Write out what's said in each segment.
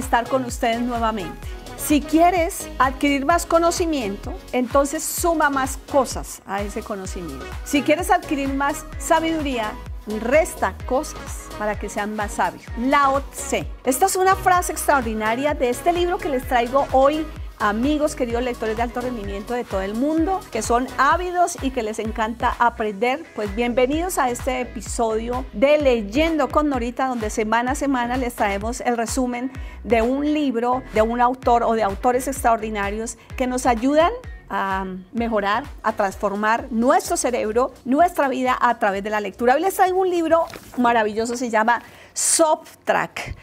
estar con ustedes nuevamente. Si quieres adquirir más conocimiento, entonces suma más cosas a ese conocimiento. Si quieres adquirir más sabiduría, resta cosas para que sean más sabios. Laotse. Esta es una frase extraordinaria de este libro que les traigo hoy amigos, queridos lectores de alto rendimiento de todo el mundo, que son ávidos y que les encanta aprender. Pues bienvenidos a este episodio de Leyendo con Norita, donde semana a semana les traemos el resumen de un libro, de un autor o de autores extraordinarios que nos ayudan a mejorar, a transformar nuestro cerebro, nuestra vida a través de la lectura. Hoy les traigo un libro maravilloso, se llama Soft Track,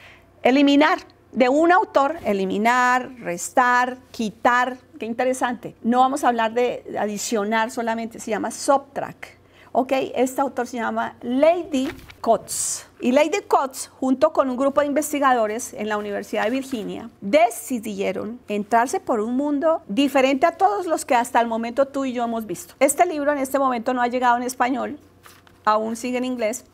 Eliminar de un autor, eliminar, restar, quitar, qué interesante. No vamos a hablar de adicionar solamente, se llama subtract. Ok, este autor se llama Lady Cots, Y Lady Cots, junto con un grupo de investigadores en la Universidad de Virginia, decidieron entrarse por un mundo diferente a todos los que hasta el momento tú y yo hemos visto. Este libro en este momento no ha llegado en español, aún sigue en inglés.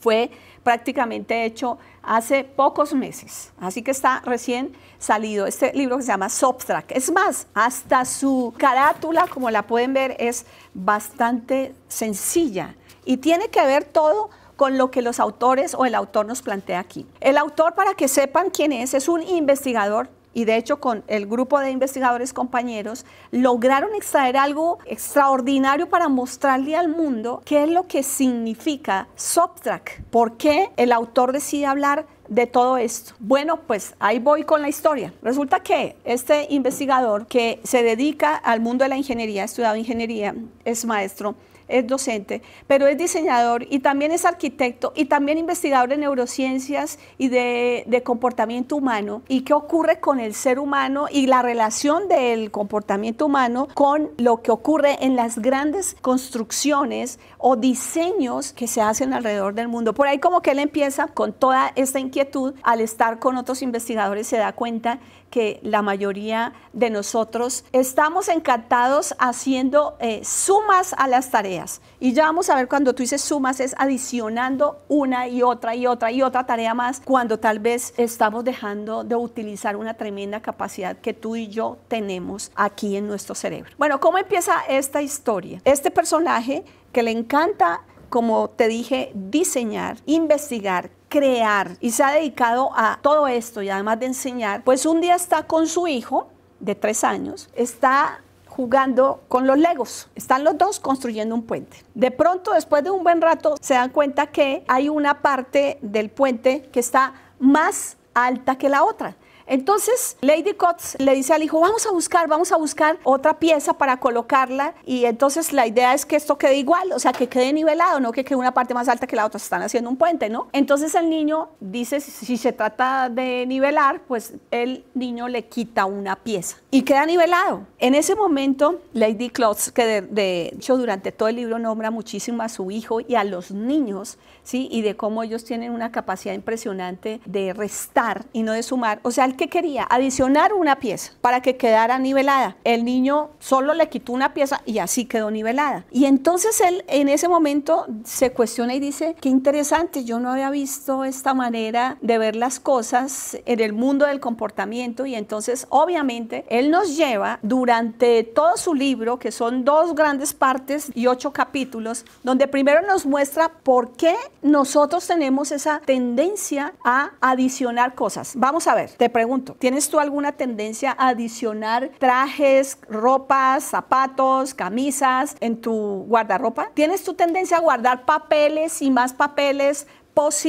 Fue prácticamente hecho hace pocos meses, así que está recién salido este libro que se llama subtract Es más, hasta su carátula, como la pueden ver, es bastante sencilla y tiene que ver todo con lo que los autores o el autor nos plantea aquí. El autor, para que sepan quién es, es un investigador y de hecho con el grupo de investigadores compañeros lograron extraer algo extraordinario para mostrarle al mundo qué es lo que significa subtract. por qué el autor decide hablar de todo esto? Bueno, pues ahí voy con la historia. Resulta que este investigador que se dedica al mundo de la ingeniería, ha estudiado ingeniería, es maestro, es docente, pero es diseñador y también es arquitecto y también investigador de neurociencias y de, comportamiento humano y qué ocurre con el ser humano y la relación del comportamiento humano con lo que ocurre en las grandes construcciones o diseños que se hacen alrededor del mundo. Por ahí como que él empieza con toda esta inquietud al estar con otros investigadores se da cuenta que la mayoría de nosotros estamos encantados haciendo eh, sumas a las tareas. Y ya vamos a ver cuando tú dices sumas es adicionando una y otra y otra y otra tarea más, cuando tal vez estamos dejando de utilizar una tremenda capacidad que tú y yo tenemos aquí en nuestro cerebro. Bueno, ¿cómo empieza esta historia? Este personaje que le encanta como te dije, diseñar, investigar, crear y se ha dedicado a todo esto y además de enseñar, pues un día está con su hijo de tres años, está jugando con los legos. Están los dos construyendo un puente. De pronto, después de un buen rato, se dan cuenta que hay una parte del puente que está más alta que la otra. Entonces, Lady Cots le dice al hijo, vamos a buscar, vamos a buscar otra pieza para colocarla y entonces la idea es que esto quede igual, o sea, que quede nivelado, no que quede una parte más alta que la otra, están haciendo un puente, ¿no? Entonces el niño dice, si se trata de nivelar, pues el niño le quita una pieza y queda nivelado. En ese momento, Lady Cots que de, hecho durante todo el libro nombra muchísimo a su hijo y a los niños, ¿sí? Y de cómo ellos tienen una capacidad impresionante de restar y no de sumar, o sea, el que quería adicionar una pieza para que quedara nivelada. El niño solo le quitó una pieza y así quedó nivelada. Y entonces él en ese momento se cuestiona y dice, qué interesante, yo no había visto esta manera de ver las cosas en el mundo del comportamiento y entonces obviamente él nos lleva durante todo su libro, que son dos grandes partes y ocho capítulos, donde primero nos muestra por qué nosotros tenemos esa tendencia a adicionar cosas. Vamos a ver, te pregunto ¿tienes tú alguna tendencia a adicionar trajes, ropas, zapatos, camisas en tu guardarropa? ¿Tienes tu tendencia a guardar papeles y más papeles, post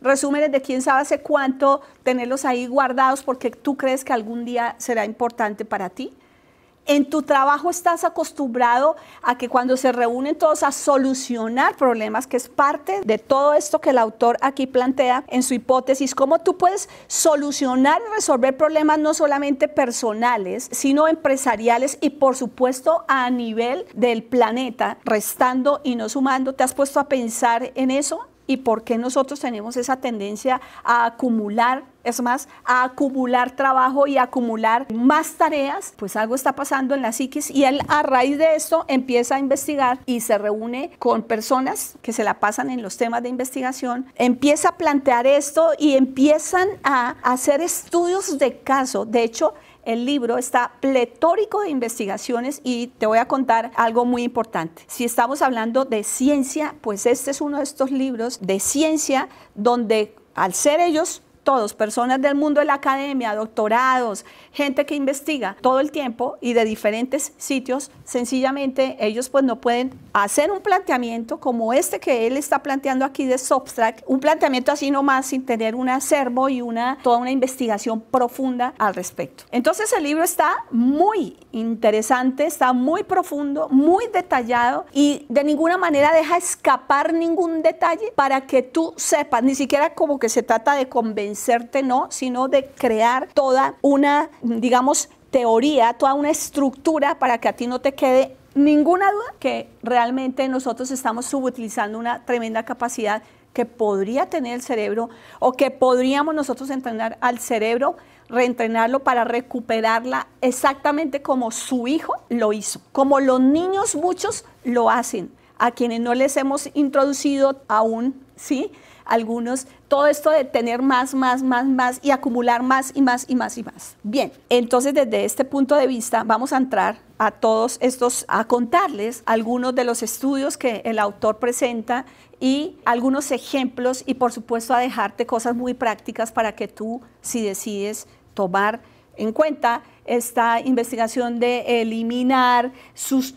resúmenes de quién sabe hace cuánto, tenerlos ahí guardados porque tú crees que algún día será importante para ti? En tu trabajo estás acostumbrado a que cuando se reúnen todos a solucionar problemas, que es parte de todo esto que el autor aquí plantea en su hipótesis, cómo tú puedes solucionar y resolver problemas no solamente personales, sino empresariales y por supuesto a nivel del planeta, restando y no sumando. ¿Te has puesto a pensar en eso? ¿Y por qué nosotros tenemos esa tendencia a acumular es más, a acumular trabajo y acumular más tareas, pues algo está pasando en la psiquis y él a raíz de esto empieza a investigar y se reúne con personas que se la pasan en los temas de investigación, empieza a plantear esto y empiezan a hacer estudios de caso. De hecho, el libro está pletórico de investigaciones y te voy a contar algo muy importante. Si estamos hablando de ciencia, pues este es uno de estos libros de ciencia donde al ser ellos todos, personas del mundo de la academia, doctorados, gente que investiga todo el tiempo y de diferentes sitios, sencillamente ellos pues no pueden hacer un planteamiento como este que él está planteando aquí de Substract, un planteamiento así nomás sin tener un acervo y una, toda una investigación profunda al respecto. Entonces el libro está muy interesante, está muy profundo, muy detallado y de ninguna manera deja escapar ningún detalle para que tú sepas, ni siquiera como que se trata de convencer no, sino de crear toda una, digamos, teoría, toda una estructura para que a ti no te quede ninguna duda que realmente nosotros estamos subutilizando una tremenda capacidad que podría tener el cerebro o que podríamos nosotros entrenar al cerebro, reentrenarlo para recuperarla exactamente como su hijo lo hizo, como los niños muchos lo hacen, a quienes no les hemos introducido aún ¿sí? Algunos, todo esto de tener más, más, más, más y acumular más y más y más y más. Bien, entonces desde este punto de vista vamos a entrar a todos estos, a contarles algunos de los estudios que el autor presenta y algunos ejemplos y por supuesto a dejarte cosas muy prácticas para que tú, si decides tomar en cuenta esta investigación de eliminar,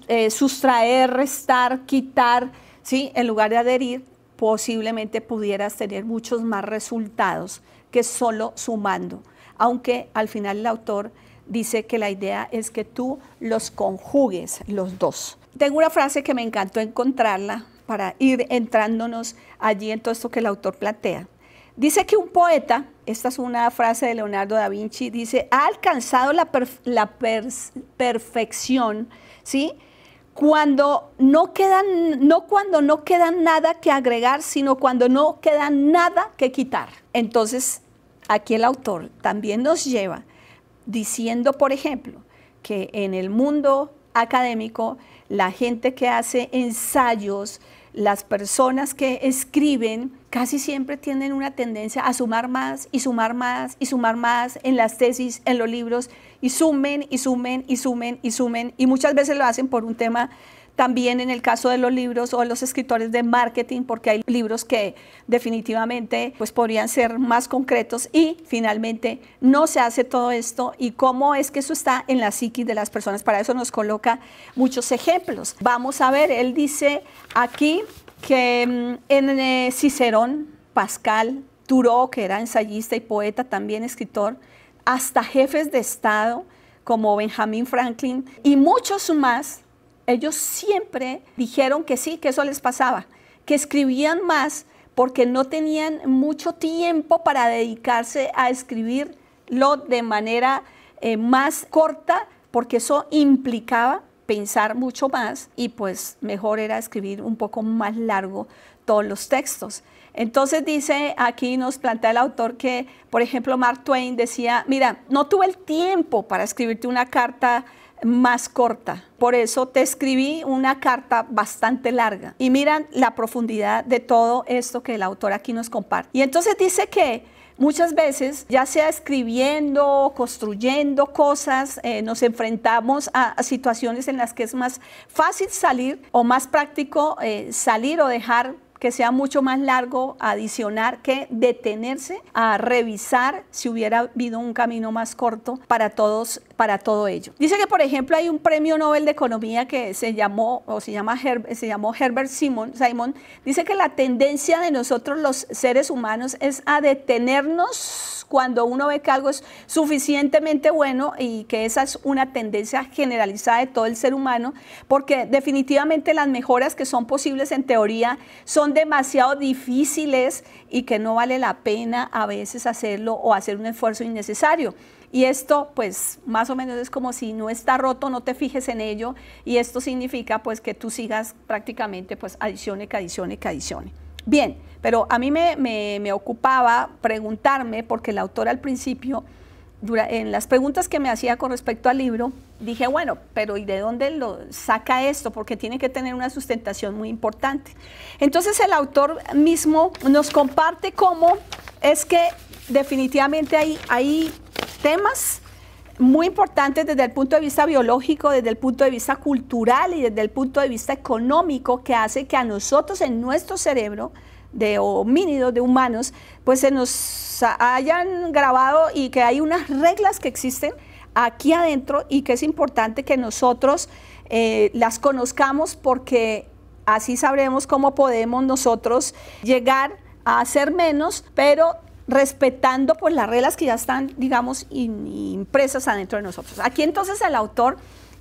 eh, sustraer, restar, quitar, ¿sí? en lugar de adherir, posiblemente pudieras tener muchos más resultados que solo sumando. Aunque al final el autor dice que la idea es que tú los conjugues los dos. Tengo una frase que me encantó encontrarla para ir entrándonos allí en todo esto que el autor plantea. Dice que un poeta, esta es una frase de Leonardo da Vinci, dice, ha alcanzado la, perfección, ¿sí? cuando no quedan, no cuando no queda nada que agregar, sino cuando no queda nada que quitar. Entonces, aquí el autor también nos lleva diciendo, por ejemplo, que en el mundo académico, la gente que hace ensayos, las personas que escriben casi siempre tienen una tendencia a sumar más y sumar más y sumar más en las tesis, en los libros, y sumen y sumen y sumen y sumen, y muchas veces lo hacen por un tema también en el caso de los libros o los escritores de marketing, porque hay libros que definitivamente pues, podrían ser más concretos y finalmente no se hace todo esto y cómo es que eso está en la psiquis de las personas. Para eso nos coloca muchos ejemplos. Vamos a ver, él dice aquí que mm, en eh, Cicerón, Pascal, Turó, que era ensayista y poeta, también escritor, hasta jefes de Estado como Benjamin Franklin y muchos más ellos siempre dijeron que sí, que eso les pasaba, que escribían más porque no tenían mucho tiempo para dedicarse a escribirlo de manera eh, más corta, porque eso implicaba pensar mucho más y pues mejor era escribir un poco más largo todos los textos. Entonces dice, aquí nos plantea el autor que, por ejemplo, Mark Twain decía, mira, no tuve el tiempo para escribirte una carta más corta. Por eso te escribí una carta bastante larga. Y miran la profundidad de todo esto que el autor aquí nos comparte. Y entonces dice que muchas veces, ya sea escribiendo, construyendo cosas, eh, nos enfrentamos a, situaciones en las que es más fácil salir o más práctico eh, salir o dejar que sea mucho más largo adicionar que detenerse a revisar si hubiera habido un camino más corto para todos para todo ello. Dice que por ejemplo hay un premio Nobel de economía que se llamó o se llama se llamó Herbert Simon, Simon dice que la tendencia de nosotros los seres humanos es a detenernos cuando uno ve que algo es suficientemente bueno y que esa es una tendencia generalizada de todo el ser humano, porque definitivamente las mejoras que son posibles en teoría son demasiado difíciles y que no vale la pena a veces hacerlo o hacer un esfuerzo innecesario. Y esto, pues, más o menos es como si no está roto, no te fijes en ello. Y esto significa, pues, que tú sigas prácticamente, pues, adicione, que adicione, que adicione. Bien, pero a mí me, ocupaba preguntarme, porque el autor al principio, en las preguntas que me hacía con respecto al libro, dije, bueno, pero ¿y de dónde lo saca esto? Porque tiene que tener una sustentación muy importante. Entonces el autor mismo nos comparte cómo es que definitivamente hay, hay temas muy importantes desde el punto de vista biológico, desde el punto de vista cultural y desde el punto de vista económico que hace que a nosotros en nuestro cerebro de homínidos, de humanos, pues se nos hayan grabado y que hay unas reglas que existen aquí adentro y que es importante que nosotros eh, las conozcamos porque así sabremos cómo podemos nosotros llegar a hacer menos, pero respetando pues las reglas que ya están, digamos, impresas adentro de nosotros. Aquí entonces el autor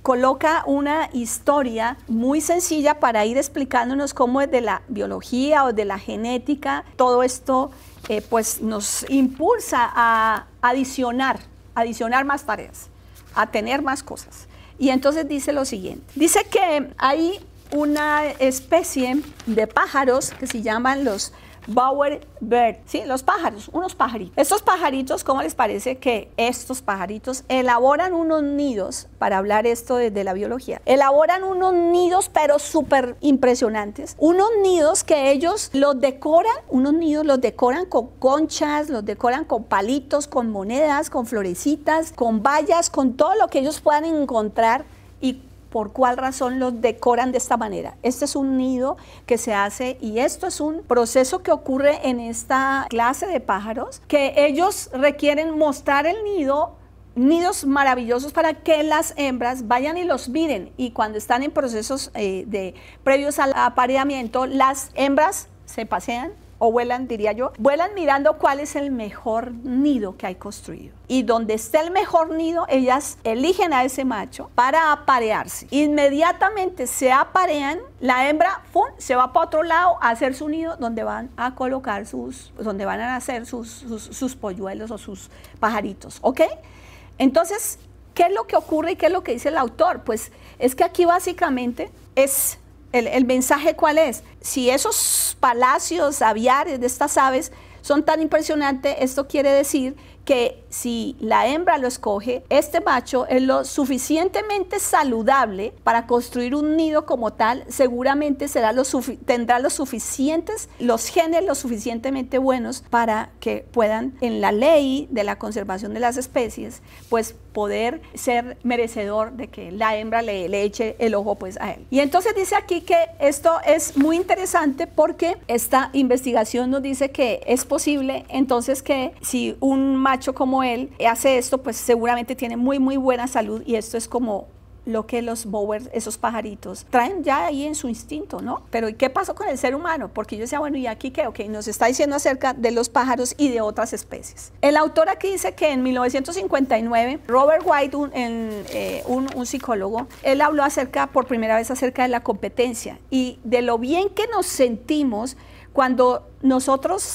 coloca una historia muy sencilla para ir explicándonos cómo es de la biología o de la genética todo esto eh, pues nos impulsa a adicionar, adicionar más tareas, a tener más cosas. Y entonces dice lo siguiente, dice que hay una especie de pájaros que se llaman los Bauer Bird, ¿sí? Los pájaros, unos pajaritos. Estos pajaritos, ¿cómo les parece que estos pajaritos elaboran unos nidos, para hablar esto desde la biología, elaboran unos nidos pero súper impresionantes, unos nidos que ellos los decoran, unos nidos los decoran con conchas, los decoran con palitos, con monedas, con florecitas, con vallas, con todo lo que ellos puedan encontrar y por cuál razón los decoran de esta manera. Este es un nido que se hace y esto es un proceso que ocurre en esta clase de pájaros que ellos requieren mostrar el nido nidos maravillosos para que las hembras vayan y los miren y cuando están en procesos eh, de previos al apareamiento las hembras se pasean o vuelan, diría yo, vuelan mirando cuál es el mejor nido que hay construido. Y donde esté el mejor nido, ellas eligen a ese macho para aparearse. Inmediatamente se aparean, la hembra ¡fum! se va para otro lado a hacer su nido donde van a colocar sus, donde van a hacer sus, sus, sus polluelos o sus pajaritos, ¿ok? Entonces, ¿qué es lo que ocurre y qué es lo que dice el autor? Pues es que aquí básicamente es el, el, mensaje cuál es? Si esos palacios aviares de estas aves son tan impresionantes, esto quiere decir que si la hembra lo escoge, este macho es lo suficientemente saludable para construir un nido como tal, seguramente será lo tendrá los suficientes, los genes lo suficientemente buenos para que puedan, en la ley de la conservación de las especies, pues poder ser merecedor de que la hembra le, eche el ojo pues a él. Y entonces dice aquí que esto es muy interesante porque esta investigación nos dice que es posible entonces que si un macho como él hace esto, pues seguramente tiene muy, muy buena salud y esto es como lo que los bowers, esos pajaritos, traen ya ahí en su instinto, ¿no? Pero ¿y qué pasó con el ser humano? Porque yo decía, bueno, ¿y aquí qué? Ok, nos está diciendo acerca de los pájaros y de otras especies. El autor aquí dice que en 1959, Robert White, un, en, eh, un, psicólogo, él habló acerca, por primera vez, acerca de la competencia y de lo bien que nos sentimos cuando nosotros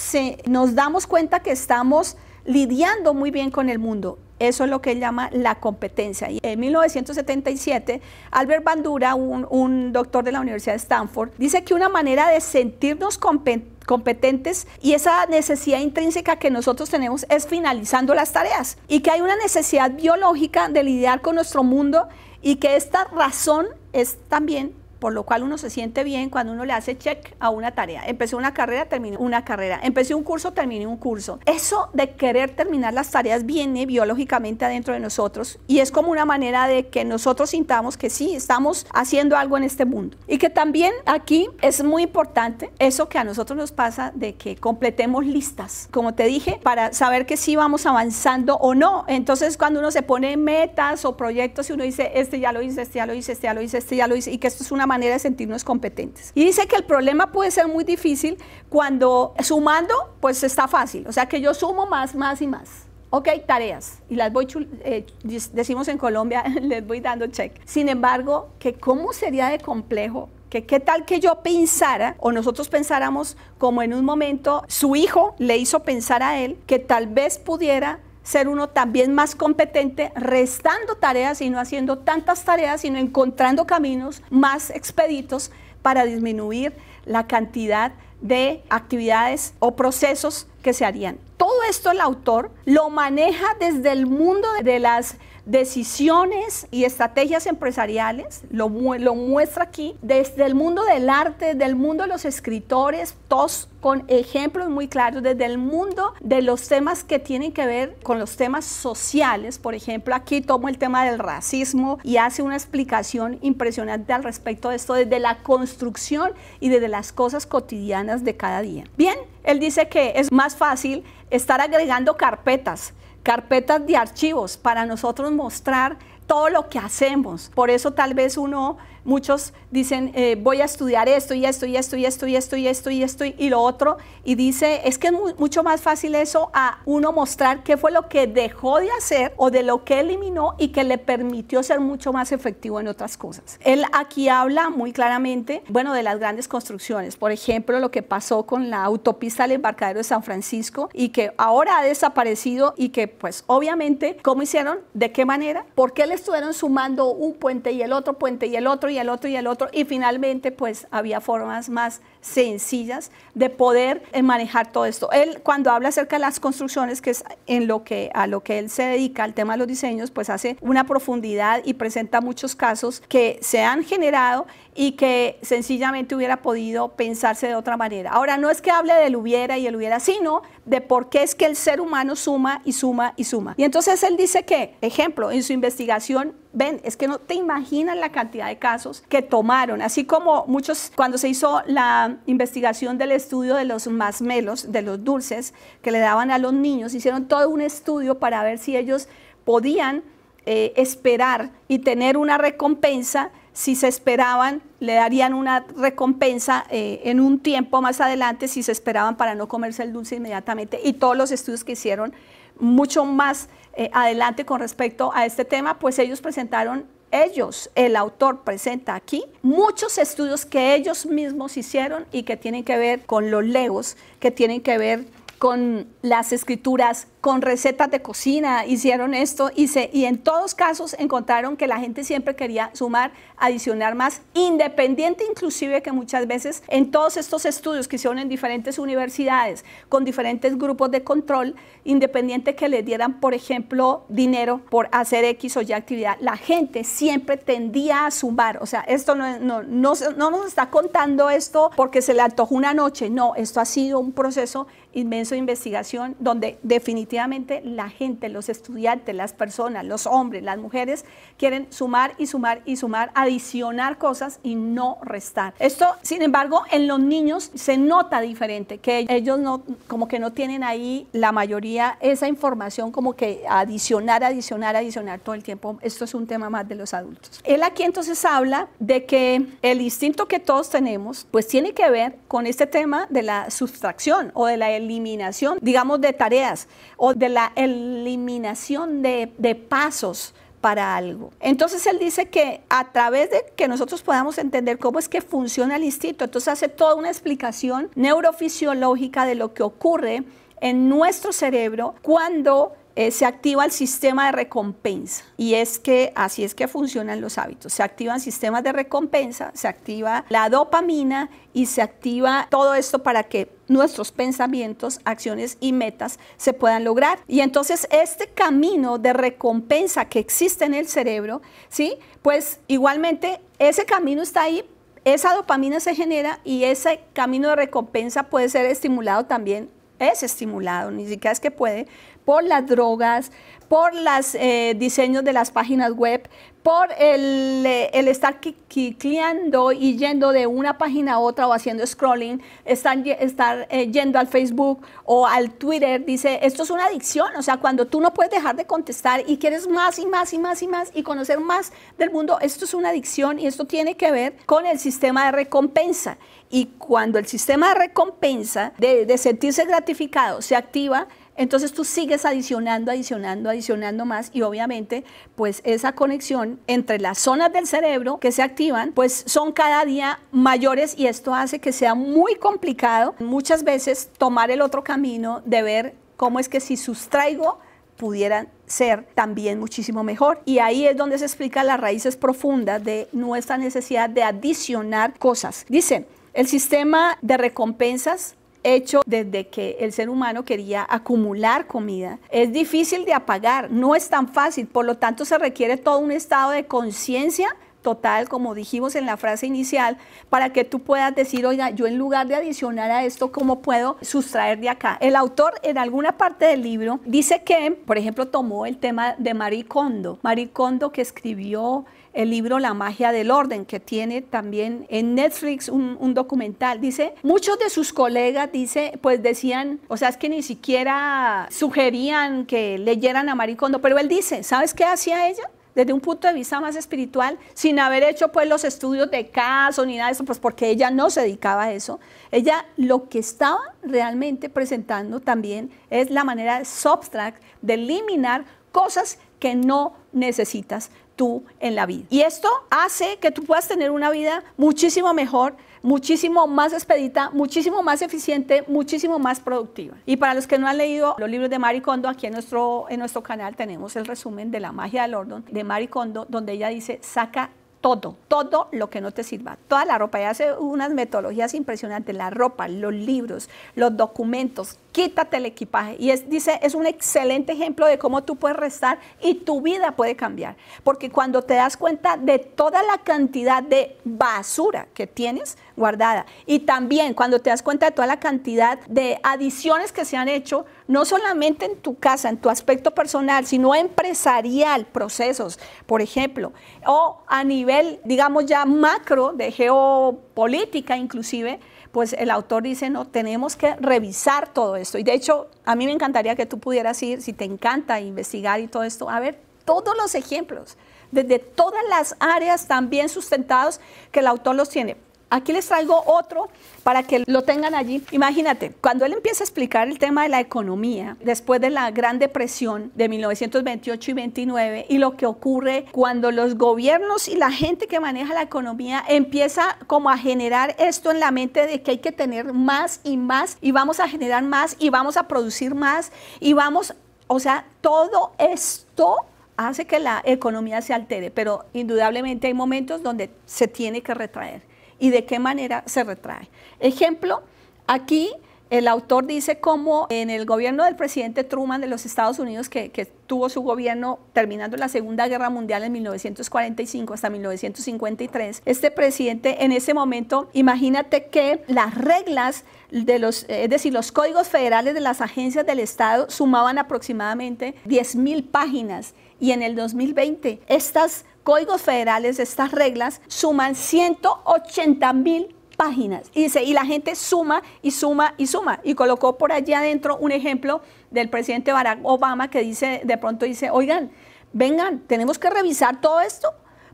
nos damos cuenta que estamos lidiando muy bien con el mundo. Eso es lo que él llama la competencia. Y en 1977, Albert Bandura, un, un, doctor de la Universidad de Stanford, dice que una manera de sentirnos competentes y esa necesidad intrínseca que nosotros tenemos es finalizando las tareas y que hay una necesidad biológica de lidiar con nuestro mundo y que esta razón es también por lo cual uno se siente bien cuando uno le hace check a una tarea. Empecé una carrera, terminé una carrera. Empecé un curso, terminé un curso. Eso de querer terminar las tareas viene biológicamente adentro de nosotros y es como una manera de que nosotros sintamos que sí, estamos haciendo algo en este mundo. Y que también aquí es muy importante eso que a nosotros nos pasa de que completemos listas, como te dije, para saber que sí vamos avanzando o no. Entonces cuando uno se pone metas o proyectos y uno dice, este ya lo hice, este ya lo hice, este ya lo hice, este ya lo hice, y que esto es una manera de sentirnos competentes. Y dice que el problema puede ser muy difícil cuando sumando, pues está fácil. O sea que yo sumo más, más y más. Ok, tareas. Y las voy, eh, decimos en Colombia, les voy dando check. Sin embargo, que cómo sería de complejo que qué tal que yo pensara o nosotros pensáramos como en un momento su hijo le hizo pensar a él que tal vez pudiera ser uno también más competente, restando tareas y no haciendo tantas tareas, sino encontrando caminos más expeditos para disminuir la cantidad de actividades o procesos que se harían. Todo esto el autor lo maneja desde el mundo de las decisiones y estrategias empresariales, lo, lo muestra aquí, desde el mundo del arte, del mundo de los escritores, todos con ejemplos muy claros desde el mundo de los temas que tienen que ver con los temas sociales. Por ejemplo, aquí tomo el tema del racismo y hace una explicación impresionante al respecto de esto desde la construcción y desde las cosas cotidianas de cada día. Bien, él dice que es más fácil estar agregando carpetas carpetas de archivos para nosotros mostrar todo lo que hacemos. Por eso tal vez uno Muchos dicen, eh, voy a estudiar esto y esto y esto y esto y esto y esto y esto y lo otro. Y dice, es que es mucho más fácil eso a uno mostrar qué fue lo que dejó de hacer o de lo que eliminó y que le permitió ser mucho más efectivo en otras cosas. Él aquí habla muy claramente, bueno, de las grandes construcciones. Por ejemplo, lo que pasó con la autopista del embarcadero de San Francisco y que ahora ha desaparecido y que pues obviamente, ¿cómo hicieron? ¿De qué manera? ¿Por qué le estuvieron sumando un puente y el otro puente y el otro? y el otro y el otro y finalmente pues había formas más sencillas de poder eh, manejar todo esto. Él cuando habla acerca de las construcciones, que es en lo que, a lo que él se dedica, al tema de los diseños, pues hace una profundidad y presenta muchos casos que se han generado y que sencillamente hubiera podido pensarse de otra manera. Ahora, no es que hable del hubiera y el hubiera, sino de por qué es que el ser humano suma y suma y suma. Y entonces él dice que, ejemplo, en su investigación ven, es que no te imaginas la cantidad de casos que tomaron, así como muchos, cuando se hizo la investigación del estudio de los masmelos, de los dulces que le daban a los niños, hicieron todo un estudio para ver si ellos podían eh, esperar y tener una recompensa si se esperaban, le darían una recompensa eh, en un tiempo más adelante, si se esperaban para no comerse el dulce inmediatamente. Y todos los estudios que hicieron mucho más eh, adelante con respecto a este tema, pues ellos presentaron, ellos, el autor presenta aquí muchos estudios que ellos mismos hicieron y que tienen que ver con los legos, que tienen que ver con las escrituras, con recetas de cocina, hicieron esto y, y en todos casos encontraron que la gente siempre quería sumar, adicionar más, independiente inclusive que muchas veces en todos estos estudios que hicieron en diferentes universidades, con diferentes grupos de control, independiente que le dieran, por ejemplo, dinero por hacer X o Y actividad, la gente siempre tendía a sumar. O sea, esto no, no, no, no nos está contando esto porque se le antojó una noche, no, esto ha sido un proceso inmenso de investigación donde definitivamente la gente, los estudiantes, las personas, los hombres, las mujeres quieren sumar y sumar y sumar, adicionar cosas y no restar. Esto, sin embargo, en los niños se nota diferente, que ellos no, como que no tienen ahí la mayoría esa información como que adicionar, adicionar, adicionar todo el tiempo. Esto es un tema más de los adultos. Él aquí entonces habla de que el instinto que todos tenemos pues tiene que ver con este tema de la sustracción o de la eliminación, digamos, de tareas o de la eliminación de, pasos para algo. Entonces él dice que a través de que nosotros podamos entender cómo es que funciona el instinto, entonces hace toda una explicación neurofisiológica de lo que ocurre en nuestro cerebro cuando eh, se activa el sistema de recompensa y es que así es que funcionan los hábitos. Se activan sistemas de recompensa, se activa la dopamina y se activa todo esto para que nuestros pensamientos, acciones y metas se puedan lograr. Y entonces este camino de recompensa que existe en el cerebro, ¿sí? Pues igualmente ese camino está ahí esa dopamina se genera y ese camino de recompensa puede ser estimulado también es estimulado, ni siquiera es que puede, por las drogas, por los eh, diseños de las páginas web, por el, eh, estar cliqueando y yendo de una página a otra o haciendo scrolling, están estar eh, yendo al Facebook o al Twitter, dice, esto es una adicción, o sea, cuando tú no puedes dejar de contestar y quieres más y más y más y más y conocer más del mundo, esto es una adicción y esto tiene que ver con el sistema de recompensa. Y cuando el sistema de recompensa de, de sentirse gratificado se activa, entonces tú sigues adicionando, adicionando, adicionando más y obviamente pues esa conexión entre las zonas del cerebro que se activan pues son cada día mayores y esto hace que sea muy complicado muchas veces tomar el otro camino de ver cómo es que si sustraigo pudieran ser también muchísimo mejor. Y ahí es donde se explica las raíces profundas de nuestra necesidad de adicionar cosas. Dice, el sistema de recompensas hecho desde que el ser humano quería acumular comida. Es difícil de apagar, no es tan fácil, por lo tanto se requiere todo un estado de conciencia total, como dijimos en la frase inicial, para que tú puedas decir, oiga, yo en lugar de adicionar a esto, ¿cómo puedo sustraer de acá? El autor en alguna parte del libro dice que, por ejemplo, tomó el tema de Marie Kondo, Marie Kondo que escribió el libro La magia del orden, que tiene también en Netflix un, documental. Dice, muchos de sus colegas, dice, pues decían, o sea, es que ni siquiera sugerían que leyeran a Marie pero él dice, ¿sabes qué hacía ella? desde un punto de vista más espiritual, sin haber hecho pues los estudios de caso ni nada de eso, pues porque ella no se dedicaba a eso. Ella lo que estaba realmente presentando también es la manera subtract de eliminar cosas que no necesitas tú en la vida. Y esto hace que tú puedas tener una vida muchísimo mejor muchísimo más expedita, muchísimo más eficiente, muchísimo más productiva. Y para los que no han leído los libros de Marie Kondo, aquí en nuestro, en nuestro canal tenemos el resumen de La magia del orden de Marie Kondo, donde ella dice, saca todo, todo lo que no te sirva, toda la ropa. Ella hace unas metodologías impresionantes, la ropa, los libros, los documentos, quítate el equipaje. Y es, dice, es un excelente ejemplo de cómo tú puedes restar y tu vida puede cambiar. Porque cuando te das cuenta de toda la cantidad de basura que tienes guardada y también cuando te das cuenta de toda la cantidad de adiciones que se han hecho, no solamente en tu casa, en tu aspecto personal, sino empresarial, procesos, por ejemplo, o a nivel, digamos ya macro, de geopolítica inclusive, pues el autor dice, no, tenemos que revisar todo esto. Y de hecho, a mí me encantaría que tú pudieras ir, si te encanta investigar y todo esto, a ver todos los ejemplos, desde todas las áreas también sustentados que el autor los tiene. Aquí les traigo otro para que lo tengan allí. Imagínate, cuando él empieza a explicar el tema de la economía, después de la Gran Depresión de 1928 y 29, y lo que ocurre cuando los gobiernos y la gente que maneja la economía empieza como a generar esto en la mente de que hay que tener más y más, y vamos a generar más, y vamos a producir más, y vamos, o sea, todo esto hace que la economía se altere, pero indudablemente hay momentos donde se tiene que retraer y de qué manera se retrae. Ejemplo, aquí el autor dice cómo en el gobierno del presidente Truman de los Estados Unidos, que, tuvo su gobierno terminando la Segunda Guerra Mundial en 1945 hasta 1953, este presidente en ese momento, imagínate que las reglas de los, es decir, los códigos federales de las agencias del Estado sumaban aproximadamente 10.000 páginas y en el 2020 estas códigos federales, estas reglas, suman 180 mil páginas. Y, dice, y la gente suma y suma y suma. Y colocó por allá adentro un ejemplo del presidente Barack Obama que dice, de pronto dice, oigan, vengan, tenemos que revisar todo esto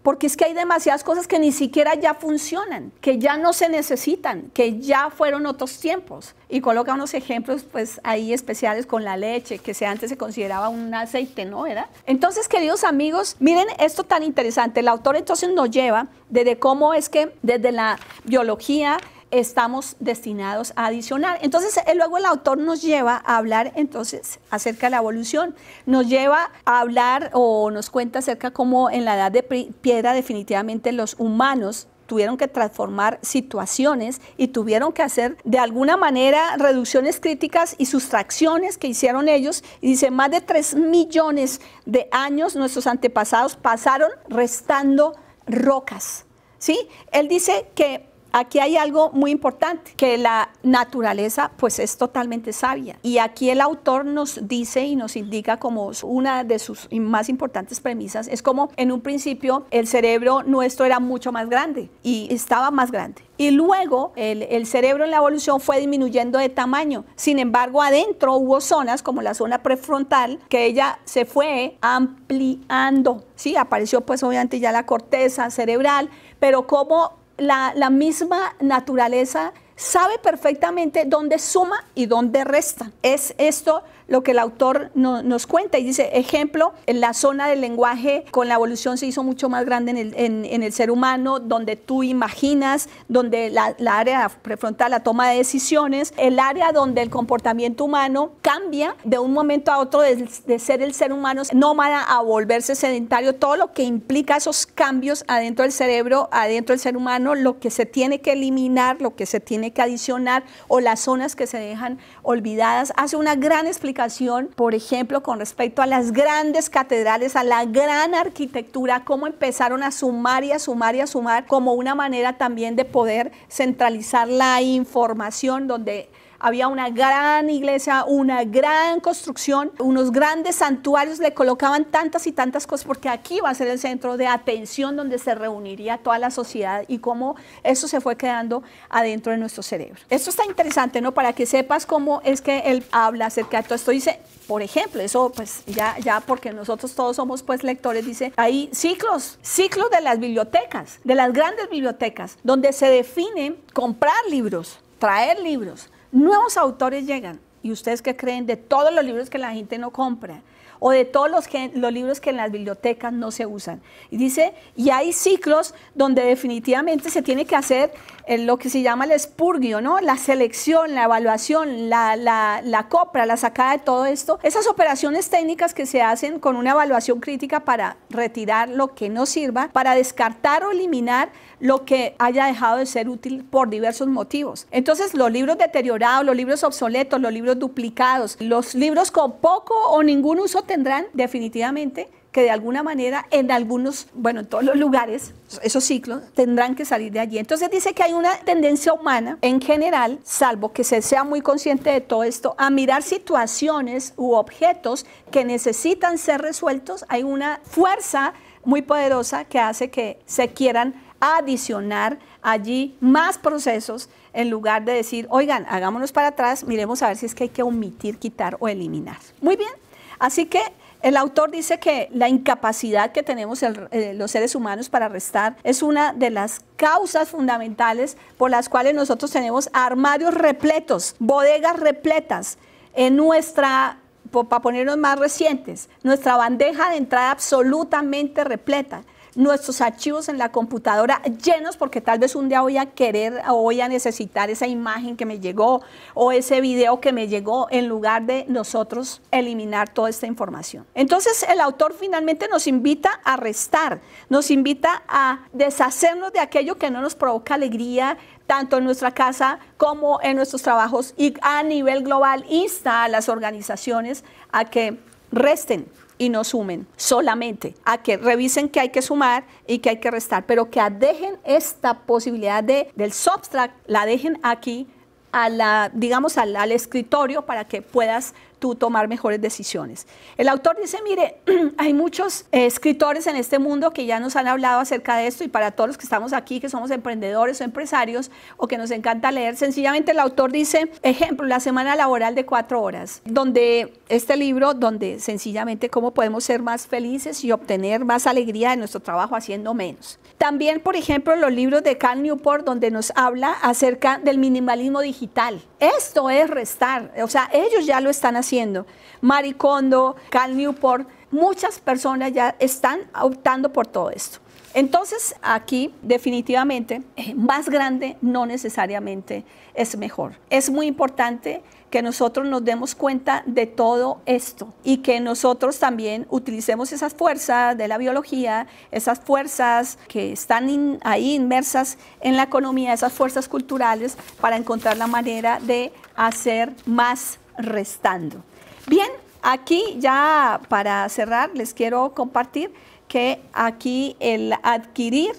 porque es que hay demasiadas cosas que ni siquiera ya funcionan, que ya no se necesitan, que ya fueron otros tiempos. Y coloca unos ejemplos pues ahí especiales con la leche, que se, antes se consideraba un aceite, ¿no? ¿Era? Entonces, queridos amigos, miren esto tan interesante. El autor entonces nos lleva desde cómo es que desde la biología, estamos destinados a adicionar. Entonces, eh, luego el autor nos lleva a hablar entonces acerca de la evolución, nos lleva a hablar o nos cuenta acerca cómo en la edad de piedra definitivamente los humanos tuvieron que transformar situaciones y tuvieron que hacer de alguna manera reducciones críticas y sustracciones que hicieron ellos. Y dice, más de 3 millones de años nuestros antepasados pasaron restando rocas. ¿Sí? Él dice que aquí hay algo muy importante, que la naturaleza pues es totalmente sabia. Y aquí el autor nos dice y nos indica como una de sus más importantes premisas, es como en un principio el cerebro nuestro era mucho más grande y estaba más grande. Y luego el, cerebro en la evolución fue disminuyendo de tamaño. Sin embargo, adentro hubo zonas como la zona prefrontal que ella se fue ampliando. Sí, apareció pues obviamente ya la corteza cerebral, pero como la, misma naturaleza sabe perfectamente dónde suma y dónde resta. Es esto lo que el autor nos cuenta y dice, ejemplo, en la zona del lenguaje con la evolución se hizo mucho más grande en el, ser humano, donde tú imaginas, donde la, área prefrontal, la toma de decisiones, el área donde el comportamiento humano cambia de un momento a otro de, de ser el ser humano nómada a volverse sedentario, todo lo que implica esos cambios adentro del cerebro, adentro del ser humano, lo que se tiene que eliminar, lo que se tiene que adicionar o las zonas que se dejan olvidadas. Hace una gran explicación, por ejemplo, con respecto a las grandes catedrales, a la gran arquitectura, cómo empezaron a sumar y a sumar y a sumar como una manera también de poder centralizar la información donde había una gran iglesia, una gran construcción, unos grandes santuarios, le colocaban tantas y tantas cosas porque aquí iba a ser el centro de atención donde se reuniría toda la sociedad y cómo eso se fue quedando adentro de nuestro cerebro. Esto está interesante, ¿no? Para que sepas cómo es que él habla acerca de todo esto. Dice, por ejemplo, eso pues ya, ya porque nosotros todos somos pues lectores, dice, hay ciclos, ciclos de las bibliotecas, de las grandes bibliotecas, donde se define comprar libros, traer libros, nuevos autores llegan. ¿Y ustedes qué creen de todos los libros que la gente no compra? o de todos los, libros que en las bibliotecas no se usan. Y dice, y hay ciclos donde definitivamente se tiene que hacer eh, lo que se llama el espurgio, ¿no? La selección, la evaluación, la, la, compra, la sacada de todo esto. Esas operaciones técnicas que se hacen con una evaluación crítica para retirar lo que no sirva, para descartar o eliminar lo que haya dejado de ser útil por diversos motivos. Entonces, los libros deteriorados, los libros obsoletos, los libros duplicados, los libros con poco o ningún uso tendrán definitivamente que de alguna manera en algunos, bueno, en todos los lugares, esos ciclos tendrán que salir de allí. Entonces dice que hay una tendencia humana en general, salvo que se sea muy consciente de todo esto, a mirar situaciones u objetos que necesitan ser resueltos. Hay una fuerza muy poderosa que hace que se quieran adicionar allí más procesos en lugar de decir, oigan, hagámonos para atrás, miremos a ver si es que hay que omitir, quitar o eliminar. Muy bien, así que el autor dice que la incapacidad que tenemos eh, los seres humanos para restar es una de las causas fundamentales por las cuales nosotros tenemos armarios repletos, bodegas repletas en nuestra para ponernos más recientes, nuestra bandeja de entrada absolutamente repleta nuestros archivos en la computadora llenos porque tal vez un día voy a querer o voy a necesitar esa imagen que me llegó o ese video que me llegó en lugar de nosotros eliminar toda esta información. Entonces el autor finalmente nos invita a restar, nos invita a deshacernos de aquello que no nos provoca alegría, tanto en nuestra casa como en nuestros trabajos y a nivel global insta a las organizaciones a que resten y no sumen, solamente a que revisen que hay que sumar y que hay que restar, pero que dejen esta posibilidad de, del subtract, la dejen aquí a la, digamos, al, escritorio para que puedas tú tomar mejores decisiones. El autor dice, mire, hay muchos eh, escritores en este mundo que ya nos han hablado acerca de esto y para todos los que estamos aquí, que somos emprendedores o empresarios o que nos encanta leer, sencillamente el autor dice, ejemplo, la semana laboral de cuatro horas, donde este libro, donde sencillamente cómo podemos ser más felices y obtener más alegría de nuestro trabajo haciendo menos. También, por ejemplo, los libros de Cal Newport, donde nos habla acerca del minimalismo digital. Esto es restar, o sea, ellos ya lo están haciendo. Maricondo, Cal Newport, muchas personas ya están optando por todo esto. Entonces, aquí definitivamente, eh, más grande no necesariamente es mejor. Es muy importante que nosotros nos demos cuenta de todo esto y que nosotros también utilicemos esas fuerzas de la biología, esas fuerzas que están ahí inmersas en la economía, esas fuerzas culturales, para encontrar la manera de hacer más restando. Bien, aquí ya para cerrar les quiero compartir que aquí el adquirir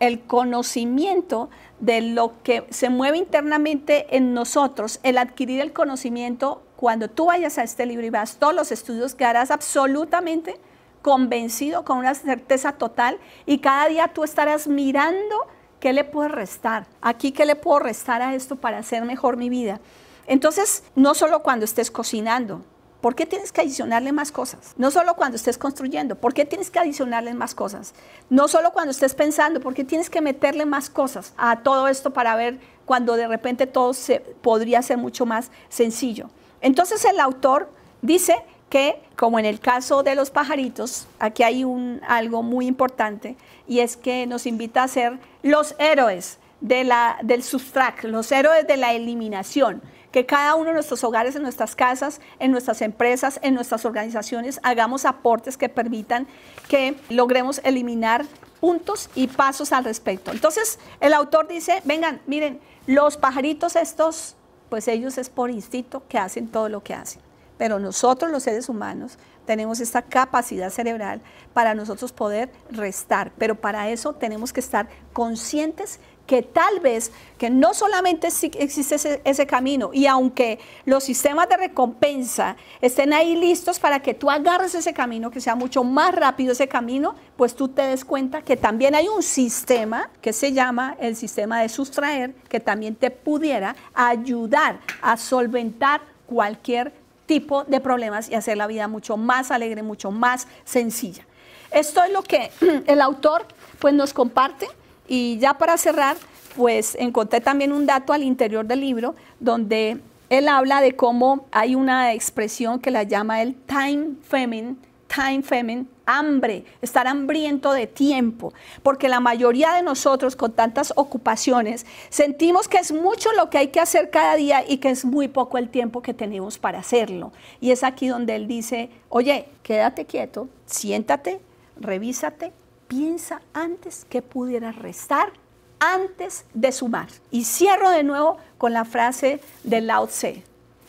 el conocimiento de lo que se mueve internamente en nosotros, el adquirir el conocimiento, cuando tú vayas a este libro y vas todos los estudios, quedarás absolutamente convencido con una certeza total y cada día tú estarás mirando qué le puedo restar, aquí qué le puedo restar a esto para hacer mejor mi vida. Entonces, no solo cuando estés cocinando, ¿Por qué tienes que adicionarle más cosas? No solo cuando estés construyendo, ¿por qué tienes que adicionarle más cosas? No solo cuando estés pensando, ¿por qué tienes que meterle más cosas a todo esto para ver cuando de repente todo se podría ser mucho más sencillo? Entonces el autor dice que, como en el caso de los pajaritos, aquí hay un, algo muy importante y es que nos invita a ser los héroes de la, del sustract, los héroes de la eliminación que cada uno de nuestros hogares, en nuestras casas, en nuestras empresas, en nuestras organizaciones, hagamos aportes que permitan que logremos eliminar puntos y pasos al respecto. Entonces, el autor dice, vengan, miren, los pajaritos estos, pues ellos es por instinto que hacen todo lo que hacen. Pero nosotros los seres humanos tenemos esta capacidad cerebral para nosotros poder restar. Pero para eso tenemos que estar conscientes que tal vez que no solamente existe ese, camino y aunque los sistemas de recompensa estén ahí listos para que tú agarres ese camino, que sea mucho más rápido ese camino, pues tú te des cuenta que también hay un sistema que se llama el sistema de sustraer que también te pudiera ayudar a solventar cualquier tipo de problemas y hacer la vida mucho más alegre, mucho más sencilla. Esto es lo que el autor pues nos comparte y ya para cerrar, pues encontré también un dato al interior del libro donde él habla de cómo hay una expresión que la llama el time famine, time famine, hambre, estar hambriento de tiempo, porque la mayoría de nosotros con tantas ocupaciones sentimos que es mucho lo que hay que hacer cada día y que es muy poco el tiempo que tenemos para hacerlo. Y es aquí donde él dice, oye, quédate quieto, siéntate, revísate, piensa antes que pudieras restar antes de sumar. Y cierro de nuevo con la frase de Lao Tse.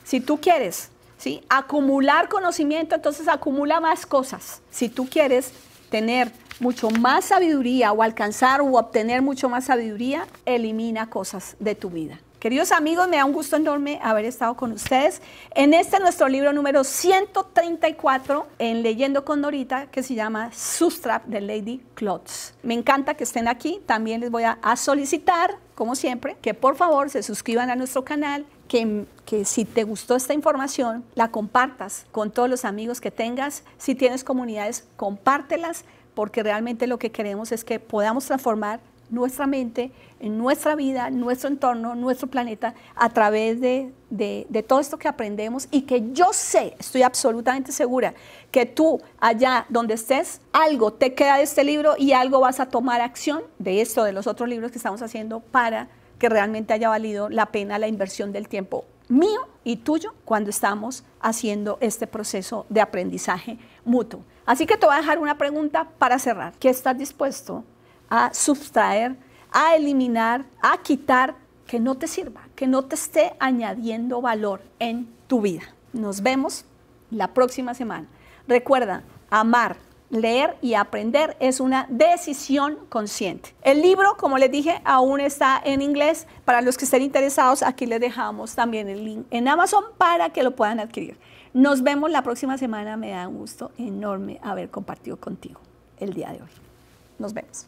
Si tú quieres acumular conocimiento, entonces acumula más cosas. Si tú quieres tener mucho más sabiduría o alcanzar o obtener mucho más sabiduría, elimina cosas de tu vida. Queridos amigos, me da un gusto enorme haber estado con ustedes en este nuestro libro número 134 en Leyendo con Dorita, que se llama Sustrap de Lady Clots. Me encanta que estén aquí. También les voy a, a solicitar, como siempre, que por favor se suscriban a nuestro canal, que, que, si te gustó esta información, la compartas con todos los amigos que tengas. Si tienes comunidades, compártelas, porque realmente lo que queremos es que podamos transformar nuestra mente, en nuestra vida, nuestro entorno, nuestro planeta, a través de, de, todo esto que aprendemos y que yo sé, estoy absolutamente segura, que tú allá donde estés, algo te queda de este libro y algo vas a tomar acción de esto, de los otros libros que estamos haciendo para que realmente haya valido la pena la inversión del tiempo mío y tuyo cuando estamos haciendo este proceso de aprendizaje mutuo. Así que te voy a dejar una pregunta para cerrar. ¿Qué estás dispuesto a subtraer, a eliminar, a quitar que no te sirva, que no te esté añadiendo valor en tu vida. Nos vemos la próxima semana. Recuerda, amar, leer y aprender es una decisión consciente. El libro, como les dije, aún está en inglés. Para los que estén interesados, aquí les dejamos también el link en Amazon para que lo puedan adquirir. Nos vemos la próxima semana. Me da un gusto enorme haber compartido contigo el día de hoy. Nos vemos.